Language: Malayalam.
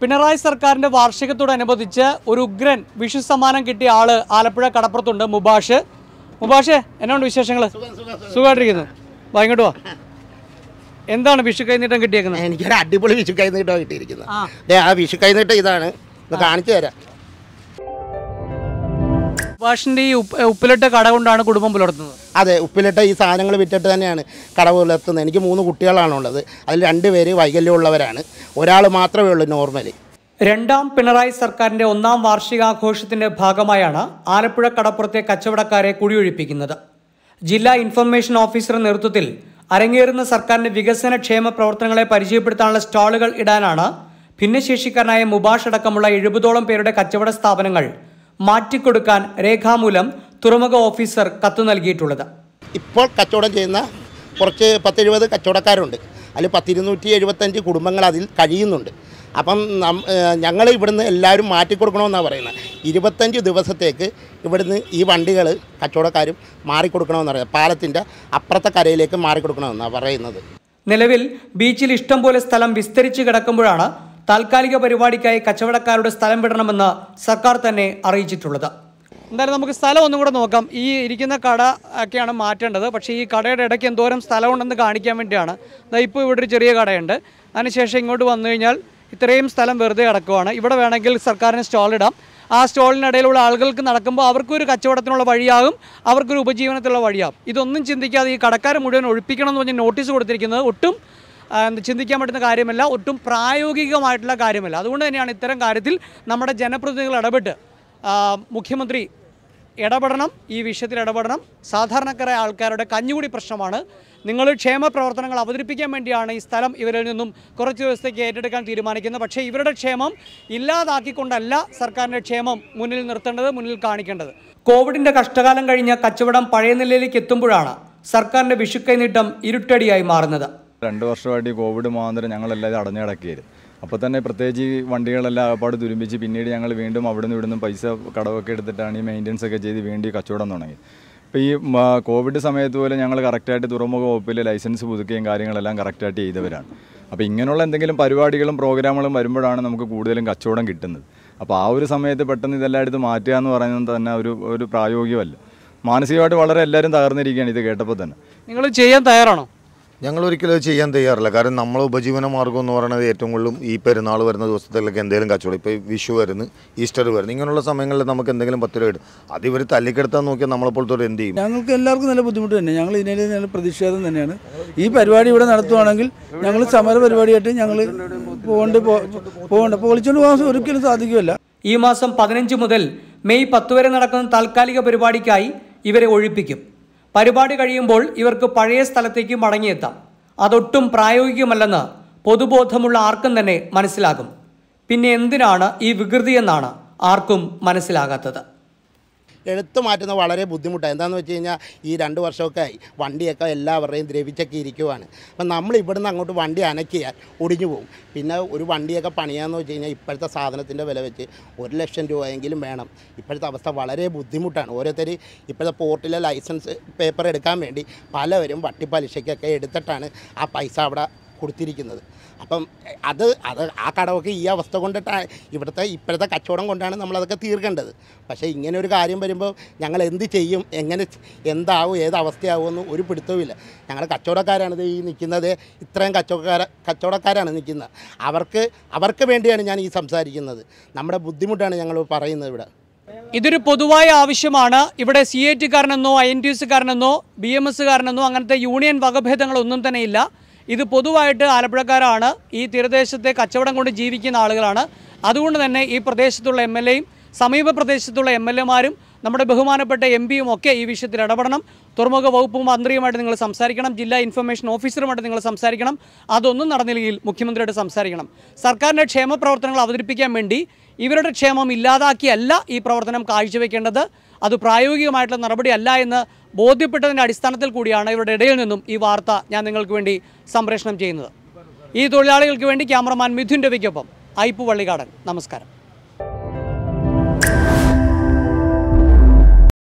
പിണറായി സർക്കാരിൻ്റെ വാർഷികത്തോടനുബന്ധിച്ച് ഒരു ഉഗ്രൻ വിഷു സമ്മാനം കിട്ടിയ ആള് ആലപ്പുഴ കടപ്പുറത്തുണ്ട് മുബാഷ് മുബാഷ് എന്നാണ് വിശേഷങ്ങൾ സുഖമായിട്ടിരിക്കുന്നു വാ ഇങ്ങോട്ട് വാ എന്താണ് വിഷു കൈനീട്ടം കിട്ടിയേക്കുന്നത് എനിക്കൊരു അടിപൊളി വിഷു കൈനീട്ടം കിട്ടിയിരിക്കുന്നത് ആ വിഷു കൈനീട്ടം ഇതാണ് കാണിച്ചു തരാം സുഭാഷിന്റെ ഈ ഉപ്പിലിട്ട കട കൊണ്ടാണ് കുടുംബം പുലർത്തുന്നത് അതെ ഉപ്പിലിട്ട ഈ സാധനങ്ങൾ വിറ്റിട്ട് തന്നെയാണ് കട പുലർത്തുന്നത് എനിക്ക് മൂന്ന് കുട്ടികളാണുള്ളത് അതിൽ രണ്ടുപേര് വൈകല്യമുള്ളവരാണ് ഒരാൾ മാത്രമേ ഉള്ളൂ നോർമലി രണ്ടാം പിണറായി സർക്കാരിന്റെ ഒന്നാം വാർഷികാഘോഷത്തിന്റെ ഭാഗമായാണ് ആലപ്പുഴ കടപ്പുറത്തെ കച്ചവടക്കാരെ കുടിയൊഴിപ്പിക്കുന്നത് ജില്ലാ ഇൻഫർമേഷൻ ഓഫീസറുടെ നേതൃത്വത്തിൽ അരങ്ങേറുന്ന സർക്കാരിന്റെ വികസന ക്ഷേമ പ്രവർത്തനങ്ങളെ പരിചയപ്പെടുത്താനുള്ള സ്റ്റാളുകൾ ഇടാനാണ് ഭിന്നശേഷിക്കാരനായ മുബാഷ് അടക്കമുള്ള എഴുപതോളം പേരുടെ കച്ചവട സ്ഥാപനങ്ങൾ മാറ്റിക്കൊടുക്കാൻ രേഖാമൂലം തുറമുഖ ഓഫീസർ കത്ത് നൽകിയിട്ടുള്ളത് ഇപ്പോൾ കച്ചവടം ചെയ്യുന്ന കുറച്ച് പത്തെഴുപത് കച്ചവടക്കാരുണ്ട് അതിൽ പത്തിരുന്നൂറ്റി എഴുപത്തഞ്ച് കുടുംബങ്ങൾ അതിൽ കഴിയുന്നുണ്ട് അപ്പം ഞങ്ങൾ ഇവിടുന്ന് എല്ലാവരും മാറ്റിക്കൊടുക്കണമെന്നാണ് പറയുന്നത് ഇരുപത്തഞ്ച് ദിവസത്തേക്ക് ഇവിടുന്ന് ഈ വണ്ടികൾ കച്ചവടക്കാരും മാറിക്കൊടുക്കണമെന്ന് പറയുന്നത് പാലത്തിൻ്റെ അപ്പുറത്തെ കരയിലേക്ക് മാറിക്കൊടുക്കണമെന്നാണ് പറയുന്നത് നിലവിൽ ബീച്ചിൽ ഇഷ്ടം പോലെ സ്ഥലം വിസ്തരിച്ച് കിടക്കുമ്പോഴാണ് താൽക്കാലിക പരിപാടിക്കായി കച്ചവടക്കാരുടെ സ്ഥലം വിടണമെന്ന് സർക്കാർ തന്നെ അറിയിച്ചിട്ടുള്ളത് എന്തായാലും നമുക്ക് സ്ഥലം ഒന്നും കൂടെ നോക്കാം ഈ ഇരിക്കുന്ന കട ഒക്കെയാണ് മാറ്റേണ്ടത് പക്ഷേ ഈ കടയുടെ ഇടയ്ക്ക് എന്തോരം സ്ഥലമുണ്ടെന്ന് കാണിക്കാൻ വേണ്ടിയാണ് ഇപ്പോൾ ഇവിടെ ഒരു ചെറിയ കടയുണ്ട് അതിനുശേഷം ഇങ്ങോട്ട് വന്നു കഴിഞ്ഞാൽ ഇത്രയും സ്ഥലം വെറുതെ കിടക്കുവാണ് ഇവിടെ വേണമെങ്കിൽ സർക്കാരിന് സ്റ്റോളിടാം ആ സ്റ്റോളിനിടയിലുള്ള ആളുകൾക്ക് നടക്കുമ്പോൾ അവർക്കൊരു കച്ചവടത്തിനുള്ള വഴിയാകും അവർക്കൊരു ഉപജീവനത്തിനുള്ള വഴിയാകും ഇതൊന്നും ചിന്തിക്കാതെ ഈ കടക്കാരെ മുഴുവൻ ഒഴിപ്പിക്കണം എന്ന് പറഞ്ഞ് നോട്ടീസ് കൊടുത്തിരിക്കുന്നത് ഒട്ടും ചിന്തിക്കാൻ പറ്റുന്ന കാര്യമല്ല ഒട്ടും പ്രായോഗികമായിട്ടുള്ള കാര്യമല്ല അതുകൊണ്ട് തന്നെയാണ് ഇത്തരം കാര്യത്തിൽ നമ്മുടെ ജനപ്രതിനിധികൾ ഇടപെട്ട് മുഖ്യമന്ത്രി ഇടപെടണം ഈ വിഷയത്തിൽ ഇടപെടണം സാധാരണക്കാരായ ആൾക്കാരുടെ കഞ്ഞുകൂടി പ്രശ്നമാണ് നിങ്ങൾ ക്ഷേമ പ്രവർത്തനങ്ങൾ അവതരിപ്പിക്കാൻ വേണ്ടിയാണ് ഈ സ്ഥലം ഇവരിൽ നിന്നും കുറച്ച് ദിവസത്തേക്ക് ഏറ്റെടുക്കാൻ തീരുമാനിക്കുന്നത് പക്ഷേ ഇവരുടെ ക്ഷേമം ഇല്ലാതാക്കിക്കൊണ്ടല്ല സർക്കാരിൻ്റെ ക്ഷേമം മുന്നിൽ നിർത്തേണ്ടത് മുന്നിൽ കാണിക്കേണ്ടത് കോവിഡിൻ്റെ കഷ്ടകാലം കഴിഞ്ഞ കച്ചവടം പഴയ നിലയിലേക്ക് എത്തുമ്പോഴാണ് സർക്കാരിൻ്റെ വിഷുക്കൈ നീട്ടം ഇരുട്ടടിയായി മാറുന്നത് രണ്ട് വർഷമായിട്ട് ഈ കോവിഡ് മാന്തരം ഞങ്ങളെല്ലാം ഇത് അടഞ്ഞു അപ്പോൾ തന്നെ പ്രത്യേകിച്ച് ഈ വണ്ടികളെല്ലാം അകപ്പാട് തുരുമ്പിച്ച് പിന്നീട് ഞങ്ങൾ വീണ്ടും അവിടെ നിന്ന് ഇവിടുന്ന് പൈസ കടവൊക്കെ എടുത്തിട്ടാണ് ഈ മെയിൻ്റെനൻസ് ഒക്കെ ചെയ്ത് വീണ്ടും കച്ചവടം തുടങ്ങി അപ്പോൾ ഈ കോവിഡ് സമയത്ത് പോലും ഞങ്ങൾ കറക്റ്റായിട്ട് തുറമുഖ വകുപ്പിൽ ലൈസൻസ് പുതുക്കുകയും കാര്യങ്ങളെല്ലാം കറക്റ്റായിട്ട് ചെയ്തവരാണ് അപ്പോൾ ഇങ്ങനെയുള്ള എന്തെങ്കിലും പരിപാടികളും പ്രോഗ്രാമുകളും വരുമ്പോഴാണ് നമുക്ക് കൂടുതലും കച്ചവടം കിട്ടുന്നത് അപ്പോൾ ആ ഒരു സമയത്ത് പെട്ടെന്ന് ഇതെല്ലാം എടുത്ത് മാറ്റുക എന്ന് പറയുന്നത് തന്നെ ഒരു ഒരു പ്രായോഗികമല്ല മാനസികമായിട്ട് വളരെ എല്ലാവരും തകർന്നിരിക്കുകയാണ് ഇത് കേട്ടപ്പോൾ തന്നെ നിങ്ങൾ ചെയ്യാൻ തയ്യാറാണോ ഞങ്ങൾ ഒരിക്കലും അത് ചെയ്യാൻ തയ്യാറില്ല കാരണം നമ്മളെ ഉപജീവന മാർഗ്ഗം എന്ന് പറയുന്നത് ഏറ്റവും കൂടുതലും ഈ പെരുന്നാൾ വരുന്ന ദിവസത്തിലൊക്കെ എന്തെങ്കിലും കച്ചവടം ഇപ്പോൾ വിഷു വരുന്നു ഈസ്റ്റർ വരുന്നു ഇങ്ങനെയുള്ള സമയങ്ങളിൽ നമുക്ക് എന്തെങ്കിലും പത്ത് രൂപ ഇടും അത് ഇവർ തല്ലിക്കെടുത്താൻ നോക്കിയാൽ നമ്മളെപ്പോഴത്തോടെ എന്ത് ചെയ്യും ഞങ്ങൾക്ക് എല്ലാവർക്കും നല്ല ബുദ്ധിമുട്ട് തന്നെ ഞങ്ങൾ ഇതിനെ നല്ല പ്രതിഷേധം തന്നെയാണ് ഈ പരിപാടി ഇവിടെ നടത്തുവാണെങ്കിൽ ഞങ്ങൾ സമര പരിപാടിയായിട്ട് ഞങ്ങൾ പോകേണ്ട പോകേണ്ട പൊളിച്ചുകൊണ്ട് പോകാൻ ഒരിക്കലും സാധിക്കുമല്ല ഈ മാസം പതിനഞ്ച് മുതൽ മെയ് പത്ത് വരെ നടക്കുന്ന താൽക്കാലിക പരിപാടിക്കായി ഇവരെ ഒഴിപ്പിക്കും പരിപാടി കഴിയുമ്പോൾ ഇവർക്ക് പഴയ സ്ഥലത്തേക്ക് മടങ്ങിയെത്താം അതൊട്ടും പ്രായോഗികമല്ലെന്ന് പൊതുബോധമുള്ള ആർക്കും തന്നെ മനസ്സിലാകും പിന്നെ എന്തിനാണ് ഈ വികൃതിയെന്നാണ് ആർക്കും മനസ്സിലാകാത്തത് എടുത്തു മാറ്റുന്നത് വളരെ ബുദ്ധിമുട്ടാണ് എന്താണെന്ന് വെച്ച് കഴിഞ്ഞാൽ ഈ രണ്ട് വർഷമൊക്കെ വണ്ടിയൊക്കെ എല്ലാവരുടെയും ദ്രവിച്ചൊക്കെ ഇരിക്കുവാണ് അപ്പം നമ്മൾ നിന്ന് അങ്ങോട്ട് വണ്ടി അനക്കിയാൽ ഒടിഞ്ഞു പോകും പിന്നെ ഒരു വണ്ടിയൊക്കെ പണിയാന്ന് വെച്ച് കഴിഞ്ഞാൽ ഇപ്പോഴത്തെ സാധനത്തിൻ്റെ വില വെച്ച് ഒരു ലക്ഷം രൂപയെങ്കിലും വേണം ഇപ്പോഴത്തെ അവസ്ഥ വളരെ ബുദ്ധിമുട്ടാണ് ഓരോരുത്തർ ഇപ്പോഴത്തെ പോർട്ടിലെ ലൈസൻസ് പേപ്പർ എടുക്കാൻ വേണ്ടി പലവരും വട്ടിപ്പലിശയ്ക്കൊക്കെ എടുത്തിട്ടാണ് ആ പൈസ അവിടെ കൊടുത്തിരിക്കുന്നത് അപ്പം അത് അത് ആ കടമൊക്കെ ഈ അവസ്ഥ കൊണ്ടിട്ട് ഇവിടുത്തെ ഇപ്പോഴത്തെ കച്ചവടം കൊണ്ടാണ് നമ്മളതൊക്കെ തീർക്കേണ്ടത് പക്ഷേ ഇങ്ങനെ ഒരു കാര്യം വരുമ്പോൾ ഞങ്ങൾ എന്ത് ചെയ്യും എങ്ങനെ എന്താവും ഏത് അവസ്ഥയാവും എന്ന് ഒരു പിടുത്തവുമില്ല ഞങ്ങൾ കച്ചവടക്കാരാണിത് ഈ നിൽക്കുന്നത് ഇത്രയും കച്ചവടക്കാര കച്ചവടക്കാരാണ് നിൽക്കുന്നത് അവർക്ക് അവർക്ക് വേണ്ടിയാണ് ഞാൻ ഈ സംസാരിക്കുന്നത് നമ്മുടെ ബുദ്ധിമുട്ടാണ് ഞങ്ങൾ പറയുന്നത് ഇവിടെ ഇതൊരു പൊതുവായ ആവശ്യമാണ് ഇവിടെ സി എ കാരനെന്നോ ഐ എൻ ടി എസ് കാരനെന്നോ ബി എം എസ് കാരനെന്നോ അങ്ങനത്തെ യൂണിയൻ വകഭേദങ്ങളൊന്നും തന്നെയില്ല ഇത് പൊതുവായിട്ട് ആലപ്പുഴക്കാരാണ് ഈ തീരദേശത്തെ കച്ചവടം കൊണ്ട് ജീവിക്കുന്ന ആളുകളാണ് അതുകൊണ്ട് തന്നെ ഈ പ്രദേശത്തുള്ള എം എൽ എയും സമീപ പ്രദേശത്തുള്ള എം എൽ എമാരും നമ്മുടെ ബഹുമാനപ്പെട്ട എം പിയും ഒക്കെ ഈ വിഷയത്തിൽ ഇടപെടണം തുറമുഖ വകുപ്പ് മന്ത്രിയുമായിട്ട് നിങ്ങൾ സംസാരിക്കണം ജില്ലാ ഇൻഫർമേഷൻ ഓഫീസറുമായിട്ട് നിങ്ങൾ സംസാരിക്കണം അതൊന്നും നടന്നില്ലെങ്കിൽ മുഖ്യമന്ത്രിയോട് സംസാരിക്കണം സർക്കാരിൻ്റെ ക്ഷേമ പ്രവർത്തനങ്ങൾ അവതരിപ്പിക്കാൻ വേണ്ടി ഇവരുടെ ക്ഷേമം ഇല്ലാതാക്കിയല്ല ഈ പ്രവർത്തനം കാഴ്ചവെക്കേണ്ടത് അത് പ്രായോഗികമായിട്ടുള്ള നടപടിയല്ല എന്ന് ബോധ്യപ്പെട്ടതിൻ്റെ അടിസ്ഥാനത്തിൽ കൂടിയാണ് ഇവരുടെ ഇടയിൽ നിന്നും ഈ വാർത്ത ഞാൻ നിങ്ങൾക്ക് വേണ്ടി സംപ്രേഷണം ചെയ്യുന്നത് ഈ തൊഴിലാളികൾക്ക് വേണ്ടി ക്യാമറമാൻ മിഥുൻ രവിക്കൊപ്പം ഐപ്പ് വള്ളിക്കാടൻ നമസ്കാരം